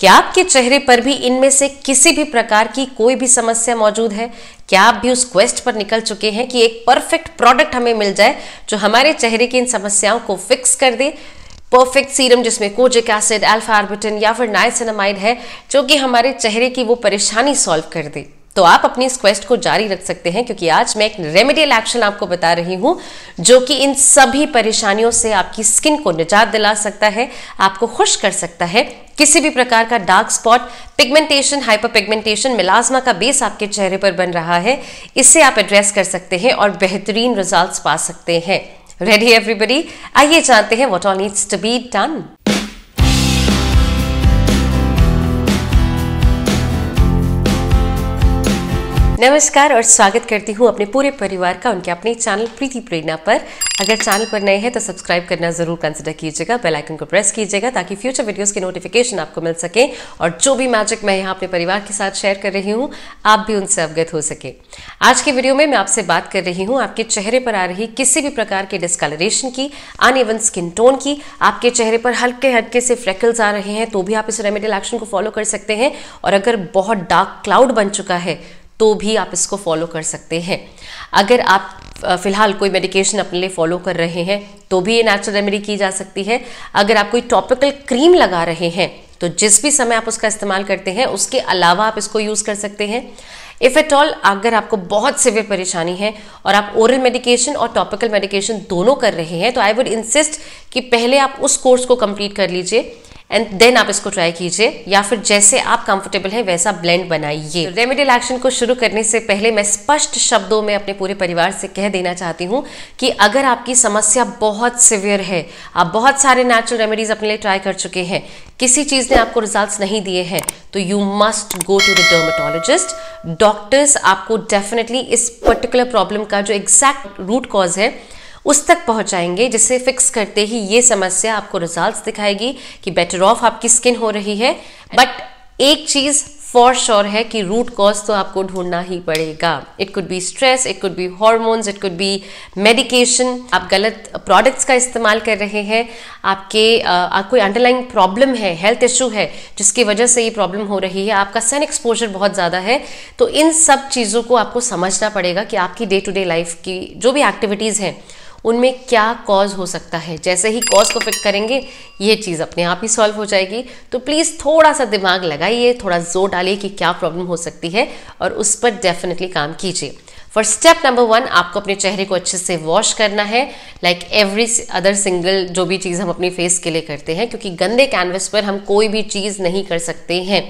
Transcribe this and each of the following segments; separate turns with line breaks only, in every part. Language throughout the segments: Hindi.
क्या आपके चेहरे पर भी इनमें से किसी भी प्रकार की कोई भी समस्या मौजूद है क्या आप भी उस क्वेस्ट पर निकल चुके हैं कि एक परफेक्ट प्रोडक्ट हमें मिल जाए जो हमारे चेहरे की इन समस्याओं को फिक्स कर दे परफेक्ट सीरम जिसमें कोजिक एसिड अल्फा आर्बिटिन या फिर नाइसिनमाइड है जो कि हमारे चेहरे की वो परेशानी सॉल्व कर दे तो आप अपनी इस क्वेस्ट को जारी रख सकते हैं क्योंकि आज मैं एक रेमेडियल एक्शन आपको बता रही हूं जो कि इन सभी परेशानियों से आपकी स्किन को निजात दिला सकता है आपको खुश कर सकता है किसी भी प्रकार का dark spot pigmentation hyper pigmentation melasma का बेस आपके चेहरे पर बन रहा है इससे आप एड्रेस कर सकते हैं और बेहतरीन रिजल्ट पा सकते हैं रेडी एवरीबडी आइए जानते हैं what all needs to be done नमस्कार और स्वागत करती हूँ अपने पूरे परिवार का उनके अपने चैनल प्रीति प्रेरणा पर अगर चैनल पर नए हैं तो सब्सक्राइब करना जरूर कंसिडर कीजिएगा बेल आइकन को प्रेस कीजिएगा ताकि फ्यूचर वीडियोस की नोटिफिकेशन आपको मिल सके और जो भी मैजिक मैं यहाँ अपने परिवार के साथ शेयर कर रही हूँ आप भी उनसे अवगत हो सके आज के वीडियो में मैं आपसे बात कर रही हूँ आपके चेहरे पर आ रही किसी भी प्रकार के डिस्कलरेशन की अन स्किन टोन की आपके चेहरे पर हल्के हल्के से फ्रेकल्स आ रहे हैं तो भी आप इस रेमेडियल एक्शन को फॉलो कर सकते हैं और अगर बहुत डार्क क्लाउड बन चुका है तो भी आप इसको फॉलो कर सकते हैं अगर आप फ़िलहाल कोई मेडिकेशन अपने लिए फॉलो कर रहे हैं तो भी ये नेचुरल रेमेडी की जा सकती है अगर आप कोई टॉपिकल क्रीम लगा रहे हैं तो जिस भी समय आप उसका इस्तेमाल करते हैं उसके अलावा आप इसको यूज़ कर सकते हैं इफ़ एट ऑल अगर आपको बहुत सिवियर परेशानी है और आप ओरल मेडिकेशन और टॉपिकल मेडिकेशन दोनों कर रहे हैं तो आई वुड इंसिस्ट कि पहले आप उस कोर्स को कंप्लीट कर लीजिए एंड देन आप इसको ट्राई कीजिए या फिर जैसे आप कंफर्टेबल हैं वैसा ब्लेंड बनाइए रेमेडियल एक्शन को शुरू करने से पहले मैं स्पष्ट शब्दों में अपने पूरे परिवार से कह देना चाहती हूँ कि अगर आपकी समस्या बहुत सिवियर है आप बहुत सारे नेचुरल रेमेडीज अपने लिए ट्राई कर चुके हैं किसी चीज़ ने आपको रिजल्ट नहीं दिए हैं तो you must go to the dermatologist doctors आपको डेफिनेटली इस पर्टिकुलर प्रॉब्लम का जो एग्जैक्ट रूट कॉज है उस तक पहुंचाएंगे जिसे फिक्स करते ही ये समस्या आपको रिजल्ट्स दिखाएगी कि बेटर ऑफ आपकी स्किन हो रही है बट एक चीज़ फॉर श्योर sure है कि रूट कॉज तो आपको ढूंढना ही पड़ेगा it could be stress it could be hormones it could be medication आप गलत प्रोडक्ट्स का इस्तेमाल कर रहे हैं आपके आ, कोई अंडरलाइन प्रॉब्लम है हेल्थ इशू है जिसकी वजह से ये प्रॉब्लम हो रही है आपका सन एक्सपोजर बहुत ज़्यादा है तो इन सब चीज़ों को आपको समझना पड़ेगा कि आपकी डे टू डे लाइफ की जो भी एक्टिविटीज़ हैं उनमें क्या कॉज हो सकता है जैसे ही कॉज को फिक करेंगे ये चीज़ अपने आप ही सॉल्व हो जाएगी तो प्लीज़ थोड़ा सा दिमाग लगाइए थोड़ा जोर डालिए कि क्या प्रॉब्लम हो सकती है और उस पर डेफिनेटली काम कीजिए फॉर स्टेप नंबर वन आपको अपने चेहरे को अच्छे से वॉश करना है लाइक एवरी अदर सिंगल जो भी चीज़ हम अपनी फेस के लिए करते हैं क्योंकि गंदे कैनवस पर हम कोई भी चीज़ नहीं कर सकते हैं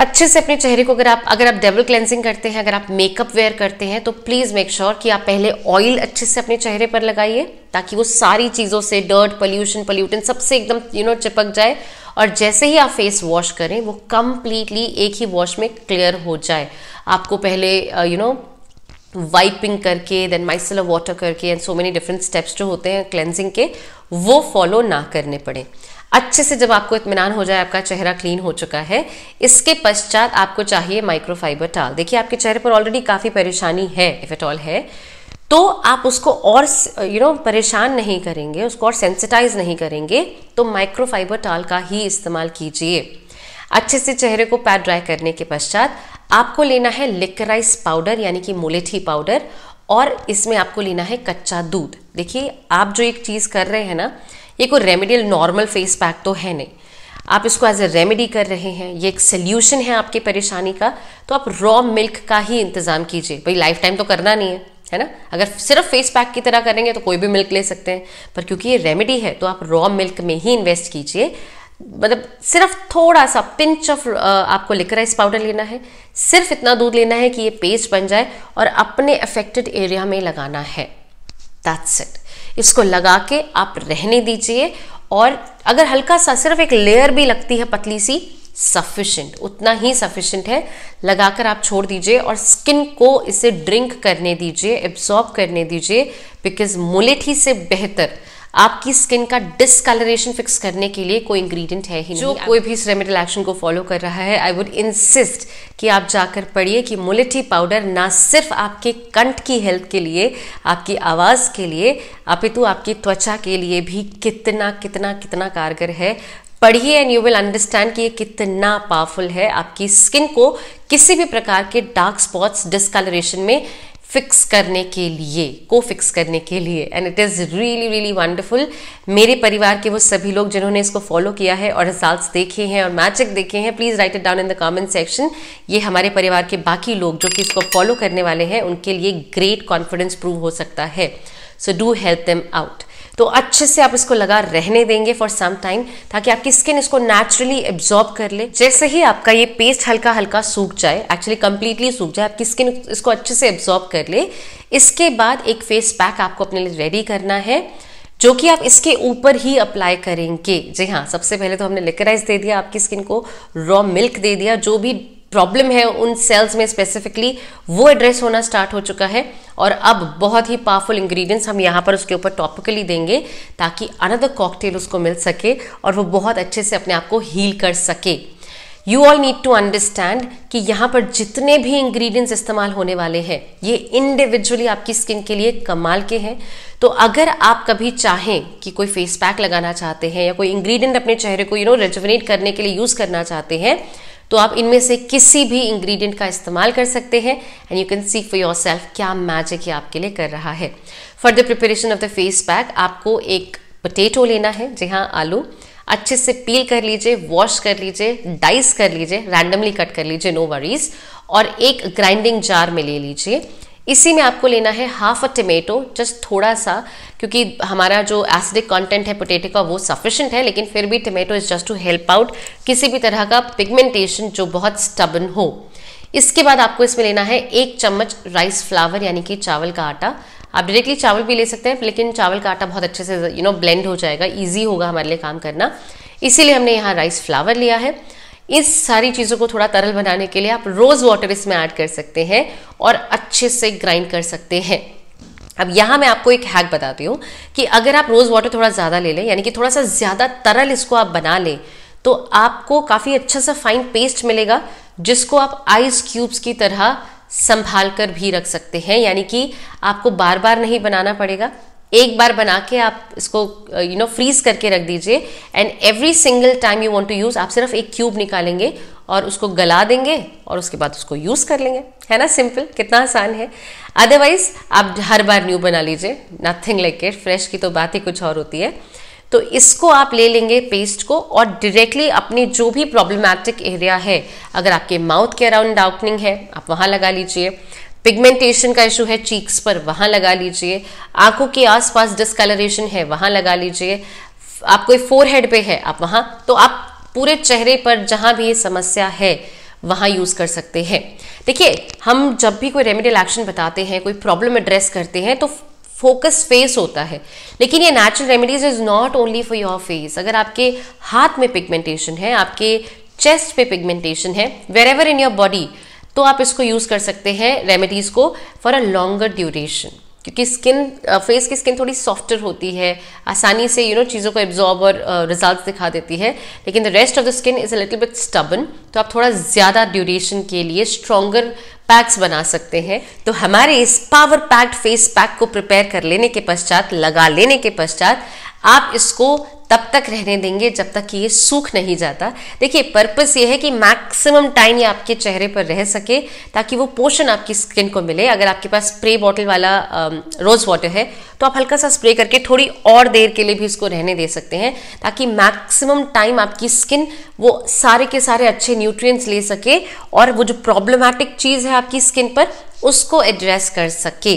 अच्छे से अपने चेहरे को अगर आप अगर आप डबल क्लेंसिंग करते हैं अगर आप मेकअप वेयर करते हैं तो प्लीज़ मेक श्योर कि आप पहले ऑयल अच्छे से अपने चेहरे पर लगाइए ताकि वो सारी चीज़ों से डर्ट पोल्यूशन पोल्यूटन सबसे एकदम यू नो चिपक जाए और जैसे ही आप फेस वॉश करें वो कम्प्लीटली एक ही वॉश में क्लियर हो जाए आपको पहले यू नो वाइपिंग करके देन माइसल वाटर करके and so many different steps जो होते हैं क्लेंजिंग के वो फॉलो ना करने पड़े अच्छे से जब आपको इतमान हो जाए आपका चेहरा क्लीन हो चुका है इसके पश्चात आपको चाहिए माइक्रोफाइबर टाल देखिए आपके चेहरे पर ऑलरेडी काफ़ी परेशानी है इफ़ एट ऑल है तो आप उसको और यू नो परेशान नहीं करेंगे उसको और सेंसिटाइज नहीं करेंगे तो माइक्रोफाइबर टाल का ही इस्तेमाल कीजिए अच्छे से चेहरे को पैड ड्राई करने के पश्चात आपको लेना है लिक्राइस पाउडर यानी कि मोलेठी पाउडर और इसमें आपको लेना है कच्चा दूध देखिए आप जो एक चीज़ कर रहे हैं ना ये कोई रेमेडियल नॉर्मल फेस पैक तो है नहीं आप इसको एज ए रेमेडी कर रहे हैं ये एक सोल्यूशन है आपकी परेशानी का तो आप रॉ मिल्क का ही इंतज़ाम कीजिए भाई लाइफ टाइम तो करना नहीं है है ना अगर सिर्फ फेस पैक की तरह करेंगे तो कोई भी मिल्क ले सकते हैं पर क्योंकि ये रेमेडी है तो आप रॉ मिल्क में ही इन्वेस्ट कीजिए मतलब सिर्फ थोड़ा सा पिंच ऑफ आपको लिकराइस पाउडर लेना है सिर्फ इतना दूध लेना है कि ये पेस्ट बन जाए और अपने अफेक्टेड एरिया में लगाना है दैट्स इट इसको लगा के आप रहने दीजिए और अगर हल्का सा सिर्फ एक लेयर भी लगती है पतली सी सफिशेंट उतना ही सफिशेंट है लगाकर आप छोड़ दीजिए और स्किन को इसे ड्रिंक करने दीजिए एब्सॉर्ब करने दीजिए बिकॉज मुलेठी से बेहतर आपकी स्किन का डिसकलरेशन फिक्स करने के लिए कोई इंग्रेडिएंट है ही जो नहीं कोई भी इस रेमेडियल एक्शन को फॉलो कर रहा है आई वुड इंसिस्ट कि आप जाकर पढ़िए कि मुलेठी पाउडर ना सिर्फ आपके कंठ की हेल्थ के लिए आपकी आवाज़ के लिए अपितु आपकी त्वचा के लिए भी कितना कितना कितना कारगर है पढ़िए एंड यू विल अंडरस्टैंड कि ये कितना पावरफुल है आपकी स्किन को किसी भी प्रकार के डार्क स्पॉट्स डिसकलरेशन में फिक्स करने के लिए को फिक्स करने के लिए and it is really really wonderful मेरे परिवार के वो सभी लोग जिन्होंने इसको फॉलो किया है और रिजल्ट देखे हैं और मैजिक देखे हैं please write it down in the comment section ये हमारे परिवार के बाकी लोग जो कि इसको फॉलो करने वाले हैं उनके लिए ग्रेट कॉन्फिडेंस प्रूव हो सकता है so do help them out तो अच्छे से आप इसको लगा रहने देंगे फॉर सम टाइम ताकि आपकी स्किन इसको नेचुरली एब्जॉर्ब कर ले जैसे ही आपका ये पेस्ट हल्का हल्का सूख जाए एक्चुअली कंप्लीटली सूख जाए आपकी स्किन इसको अच्छे से एब्जॉर्ब कर ले इसके बाद एक फेस पैक आपको अपने लिए रेडी करना है जो कि आप इसके ऊपर ही अप्लाई करेंगे जी हाँ सबसे पहले तो हमने लिकराइज दे दिया आपकी स्किन को रॉ मिल्क दे दिया जो भी प्रॉब्लम है उन सेल्स में स्पेसिफिकली वो एड्रेस होना स्टार्ट हो चुका है और अब बहुत ही पावरफुल इंग्रेडिएंट्स हम यहाँ पर उसके ऊपर टॉपिकली देंगे ताकि अनदर कॉकटेल उसको मिल सके और वो बहुत अच्छे से अपने आप को हील कर सके you all need to understand कि यहाँ पर जितने भी इंग्रेडिएंट्स इस्तेमाल होने वाले हैं ये इंडिविजुअली आपकी स्किन के लिए कमाल के हैं तो अगर आप कभी चाहें कि कोई फेस पैक लगाना चाहते हैं या कोई इंग्रेडिएंट अपने चेहरे को यू नो रेजुवनेट करने के लिए यूज़ करना चाहते हैं तो आप इनमें से किसी भी इंग्रेडिएंट का इस्तेमाल कर सकते हैं and you can see for yourself क्या मैजिक ये आपके लिए कर रहा है for the preparation of the face pack आपको एक पोटेटो लेना है जी हाँ आलू अच्छे से पील कर लीजिए वॉश कर लीजिए डाइस कर लीजिए रैंडमली कट कर लीजिए नो वरीज और एक ग्राइंडिंग जार में ले लीजिए इसी में आपको लेना है हाफ अ टमेटो जस्ट थोड़ा सा क्योंकि हमारा जो एसिडिक कंटेंट है पोटेटो का वो सफिशेंट है लेकिन फिर भी tomato is just to help out किसी भी तरह का पिगमेंटेशन जो बहुत स्टबन हो इसके बाद आपको इसमें लेना है एक चम्मच राइस फ्लावर यानी कि चावल का आटा आप डायरेक्टली चावल भी ले सकते हैं लेकिन चावल का आटा बहुत अच्छे से यू नो ब्लेंड हो जाएगा ईजी होगा हमारे लिए काम करना इसीलिए हमने यहाँ राइस फ्लावर लिया है इस सारी चीज़ों को थोड़ा तरल बनाने के लिए आप रोज़ वाटर इसमें ऐड कर सकते हैं और अच्छे से ग्राइंड कर सकते हैं अब यहाँ मैं आपको एक हैक बताती हूँ कि अगर आप रोज़ वाटर थोड़ा ज़्यादा ले लें यानी कि थोड़ा सा ज़्यादा तरल इसको आप बना लें तो आपको काफ़ी अच्छा सा फाइन पेस्ट मिलेगा जिसको आप आइस क्यूब्स की तरह संभाल कर भी रख सकते हैं यानी कि आपको बार बार नहीं बनाना पड़ेगा एक बार बना के आप इसको यू नो फ्रीज करके रख दीजिए and every single time you want to use आप सिर्फ एक क्यूब निकालेंगे और उसको गला देंगे और उसके बाद उसको यूज़ कर लेंगे है ना सिंपल कितना आसान है अदरवाइज आप हर बार न्यू बना लीजिए नथिंग लाइक इट फ्रेश की तो बात ही कुछ और होती है तो इसको आप ले लेंगे पेस्ट को और डायरेक्टली अपने जो भी प्रॉब्लमैटिक एरिया है अगर आपके माउथ के अराउंड डाउटनिंग है आप वहाँ लगा लीजिए पिगमेंटेशन का इशू है चीक्स पर वहाँ लगा लीजिए आंखों के आसपास डिस्कलरेशन है वहाँ लगा लीजिए आप कोई फोर हेड पे है आप वहाँ तो आप पूरे चेहरे पर जहाँ भी ये समस्या है वहाँ यूज़ कर सकते हैं देखिए हम जब भी कोई रेमेडियल एक्शन बताते हैं कोई प्रॉब्लम एड्रेस करते हैं तो फोकस फेस होता है लेकिन ये natural remedies is not only for your face अगर आपके हाथ में पिगमेंटेशन है आपके चेस्ट पे पिगमेंटेशन है wherever in your body तो आप इसको यूज़ कर सकते हैं रेमेडीज़ को फॉर अ लॉन्गर ड्यूरेशन क्योंकि स्किन फेस की स्किन थोड़ी सॉफ्टर होती है आसानी से यू नो चीज़ों को एब्जॉर्ब और रिजल्ट दिखा देती है लेकिन the rest of the skin is a little bit stubborn तो आप थोड़ा ज़्यादा ड्यूरेशन के लिए स्ट्रॉन्गर पैक्स बना सकते हैं तो हमारे इस पावर पैक्ड फेस पैक को प्रिपेयर कर लेने के पश्चात लगा लेने के पश्चात आप इसको तब तक रहने देंगे जब तक कि ये सूख नहीं जाता देखिए पर्पस ये है कि मैक्सिमम टाइम ये आपके चेहरे पर रह सके ताकि वो पोषण आपकी स्किन को मिले अगर आपके पास स्प्रे बॉटल वाला रोज़ वाटर है तो आप हल्का सा स्प्रे करके थोड़ी और देर के लिए भी इसको रहने दे सकते हैं ताकि मैक्सिमम टाइम आपकी स्किन वो सारे के सारे अच्छे न्यूट्रिय ले सके और वो जो प्रॉब्लमेटिक चीज़ है आपकी स्किन पर उसको एड्रेस कर सके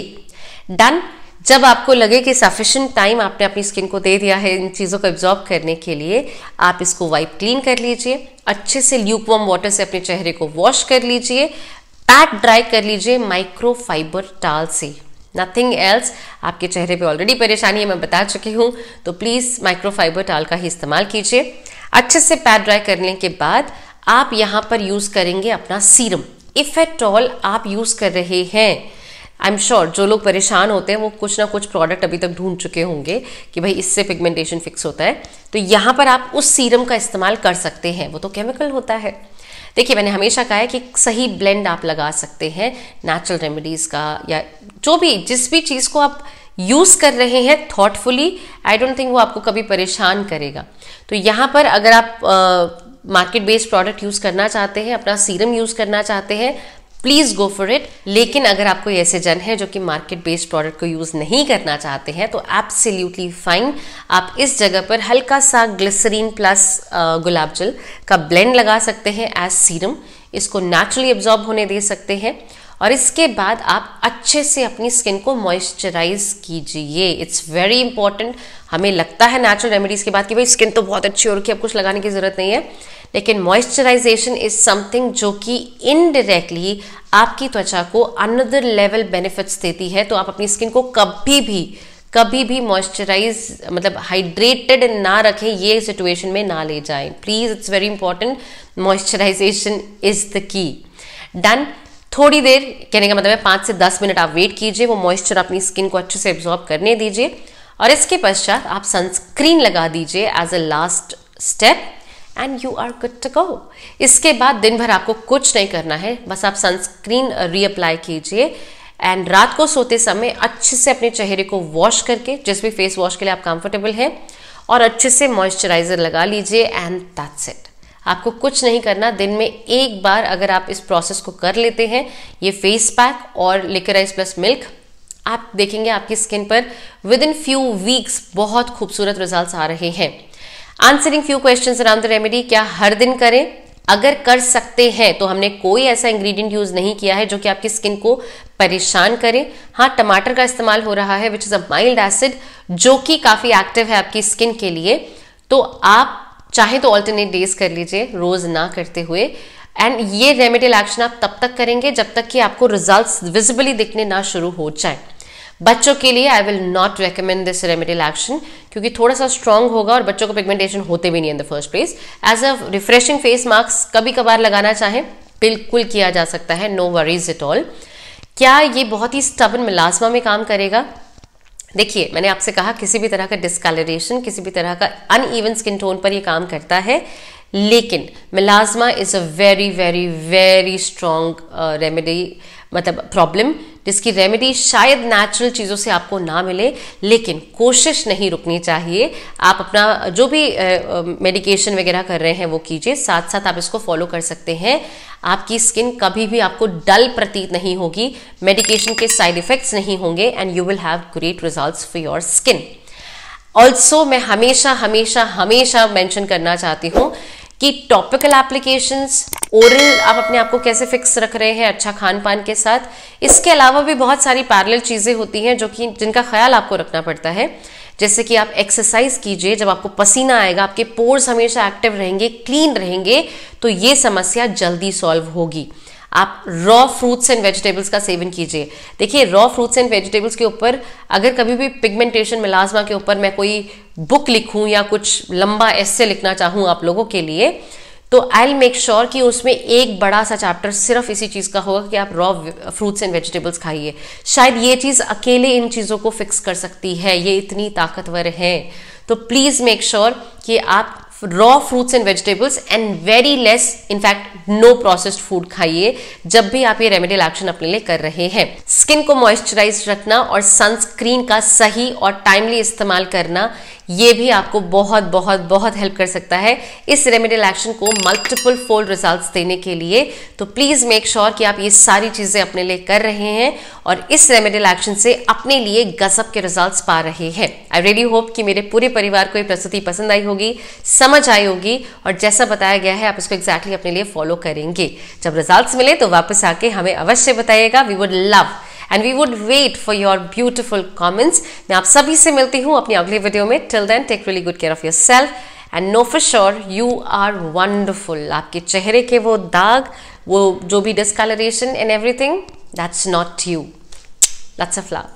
डन जब आपको लगे कि सफिशेंट टाइम आपने अपनी स्किन को दे दिया है इन चीज़ों को एब्जॉर्ब करने के लिए आप इसको वाइप क्लीन कर लीजिए अच्छे से ल्यूक वॉम वाटर से अपने चेहरे को वॉश कर लीजिए पैक ड्राई कर लीजिए माइक्रोफाइबर टाल से नथिंग एल्स आपके चेहरे पे ऑलरेडी परेशानी है मैं बता चुकी हूँ तो प्लीज़ माइक्रोफाइबर टाल का ही इस्तेमाल कीजिए अच्छे से पैक ड्राई करने के बाद आप यहाँ पर यूज़ करेंगे अपना सीरम इफ़ एट ऑल आप यूज़ कर रहे हैं आई एम श्योर जो लोग परेशान होते हैं वो कुछ ना कुछ प्रोडक्ट अभी तक ढूंढ चुके होंगे कि भाई इससे पिगमेंटेशन फिक्स होता है तो यहाँ पर आप उस सीरम का इस्तेमाल कर सकते हैं वो तो केमिकल होता है देखिए मैंने हमेशा कहा है कि सही ब्लेंड आप लगा सकते हैं नेचुरल रेमेडीज़ का या जो भी जिस भी चीज़ को आप यूज़ कर रहे हैं थॉटफुली आई डोंट थिंक वो आपको कभी परेशान करेगा तो यहाँ पर अगर आप मार्केट बेस्ड प्रोडक्ट यूज़ करना चाहते हैं अपना सीरम यूज़ करना चाहते हैं प्लीज़ गो फॉर इट लेकिन अगर आपको ऐसे जन है जो कि मार्केट बेस्ड प्रोडक्ट को यूज़ नहीं करना चाहते हैं तो एब्सोल्युटली फाइन आप इस जगह पर हल्का सा ग्लिसरीन प्लस गुलाब जल का ब्लेंड लगा सकते हैं एज सीरम इसको नेचुरली एब्जॉर्ब होने दे सकते हैं और इसके बाद आप अच्छे से अपनी स्किन को मॉइस्चराइज कीजिए इट्स वेरी इंपॉर्टेंट हमें लगता है नेचुरल रेमेडीज़ के बाद कि भाई स्किन तो बहुत अच्छी हो रखी है अब कुछ लगाने की ज़रूरत नहीं है लेकिन मॉइस्चराइजेशन इज समथिंग जो कि इनडायरेक्टली आपकी त्वचा को अनदर लेवल बेनिफिट्स देती है तो आप अपनी स्किन को कभी भी कभी भी मॉइस्चराइज मतलब हाइड्रेटेड ना रखें ये सिचुएशन में ना ले जाएं please it's very important moisturisation is the key done थोड़ी देर कहने का मतलब है पाँच से दस मिनट आप वेट कीजिए वो मॉइस्चर अपनी स्किन को अच्छे से एब्जॉर्ब करने दीजिए और इसके पश्चात आप सनस्क्रीन लगा दीजिए as a last step and you are good to go इसके बाद दिन भर आपको कुछ नहीं करना है बस आप सनस्क्रीन रीअप्लाई कीजिए एंड रात को सोते समय अच्छे से अपने चेहरे को वॉश करके जिस भी फेस वॉश के लिए आप कंफर्टेबल हैं और अच्छे से मॉइस्चराइजर लगा लीजिए एंड दैट्स इट आपको कुछ नहीं करना दिन में एक बार अगर आप इस प्रोसेस को कर लेते हैं ये फेस पैक और लिकराइज प्लस मिल्क आप देखेंगे आपकी स्किन पर विद इन फ्यू वीक्स बहुत खूबसूरत रिजल्ट आ रहे हैं answering few questions around the remedy क्या हर दिन करें अगर कर सकते हैं तो हमने कोई ऐसा इंग्रेडिएंट यूज नहीं किया है जो कि आपकी स्किन को परेशान करे हाँ टमाटर का इस्तेमाल हो रहा है which is a mild acid जो कि काफी एक्टिव है आपकी स्किन के लिए तो आप चाहे तो ऑल्टरनेट डेज कर लीजिए रोज ना करते हुए एंड ये रेमेडियल एक्शन आप तब तक करेंगे जब तक कि आपको रिजल्ट्स विजिबली दिखने ना शुरू हो जाए बच्चों के लिए I will not recommend this remedial action क्योंकि थोड़ा सा स्ट्रांग होगा और बच्चों को पिगमेंटेशन होते भी नहीं in the first place as a refreshing face mask कभी कभार लगाना चाहें बिल्कुल किया जा सकता है नो वरीज इट ऑल क्या ये बहुत ही स्टबन मिलाजमा में काम करेगा देखिए मैंने आपसे कहा किसी भी तरह का डिस्कलरेशन किसी भी तरह का अनइवन स्किन टोन पर ये काम करता है लेकिन melasma is a very very very strong remedy मतलब प्रॉब्लम जिसकी रेमेडी शायद नेचुरल चीज़ों से आपको ना मिले लेकिन कोशिश नहीं रुकनी चाहिए आप अपना जो भी मेडिकेशन वगैरह कर रहे हैं वो कीजिए साथ साथ आप इसको फॉलो कर सकते हैं आपकी स्किन कभी भी आपको डल प्रतीत नहीं होगी मेडिकेशन के साइड इफेक्ट्स नहीं होंगे and you will have great result for your skin also मैं हमेशा हमेशा हमेशा मैंशन करना चाहती हूँ कि टॉपिकल एप्लीकेशंस ओरल आप अपने आप को कैसे फिक्स रख रहे हैं अच्छा खान पान के साथ इसके अलावा भी बहुत सारी पैरल चीज़ें होती हैं जो कि जिनका ख्याल आपको रखना पड़ता है जैसे कि आप एक्सरसाइज कीजिए जब आपको पसीना आएगा आपके पोर्स हमेशा एक्टिव रहेंगे क्लीन रहेंगे तो ये समस्या जल्दी सॉल्व होगी आप रॉ फ्रूट्स एंड वेजिटेबल्स का सेवन कीजिए देखिए रॉ फ्रूट्स एंड वेजिटेबल्स के ऊपर अगर कभी भी पिगमेंटेशन मिलाजमा के ऊपर मैं कोई बुक लिखूं या कुछ लंबा ऐसे लिखना चाहूँ आप लोगों के लिए तो आई मेक श्योर कि उसमें एक बड़ा सा चैप्टर सिर्फ इसी चीज़ का होगा कि आप रॉ फ्रूट्स एंड वेजिटेबल्स खाइए शायद ये चीज़ अकेले इन चीज़ों को फिक्स कर सकती है ये इतनी ताकतवर है तो प्लीज़ मेक श्योर कि आप raw fruits and vegetables and very less in fact no processed food खाइए जब भी आप ये रेमेडियल एक्शन अपने लिए कर रहे हैं स्किन को मॉइस्चराइज रखना और सनस्क्रीन का सही और टाइमली इस्तेमाल करना ये भी आपको बहुत बहुत बहुत हेल्प कर सकता है इस रेमेडियल एक्शन को मल्टीपल फोल्ड रिजल्ट्स देने के लिए तो प्लीज़ मेक श्योर कि आप ये सारी चीज़ें अपने लिए कर रहे हैं और इस रेमेडियल एक्शन से अपने लिए गजब के रिजल्ट्स पा रहे हैं आई रियली होप कि मेरे पूरे परिवार को ये प्रस्तुति पसंद आई होगी समझ आई होगी और जैसा बताया गया है आप इसको एग्जैक्टली exactly अपने लिए फॉलो करेंगे जब रिजल्ट मिले तो वापस आके हमें अवश्य बताइएगा we would love and we would wait for your beautiful comments मैं आप सभी से मिलती हूँ अपनी अगले वीडियो में till then take really good care of yourself and know for sure you are wonderful आपके चेहरे के वो दाग वो जो भी discoloration and everything that's not you that's a flower